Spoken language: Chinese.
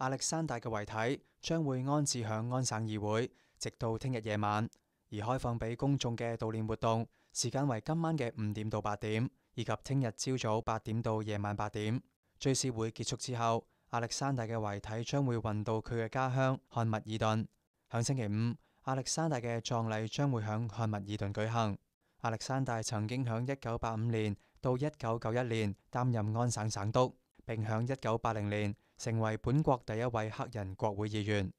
亚历山大嘅遗体将会安置响安省议会，直到听日夜晚。而开放俾公众嘅悼念活动时间为今晚嘅五点到八点，以及听日朝早八点到夜晚八点。追思会结束之后，亚历山大嘅遗体将会运到佢嘅家乡汉密尔顿。响星期五，亚历山大嘅葬礼将会响汉密尔顿举行。亚历山大曾经响一九八五年到一九九一年担任安省省督，并响一九八零年。成為本國第一位黑人國會議員。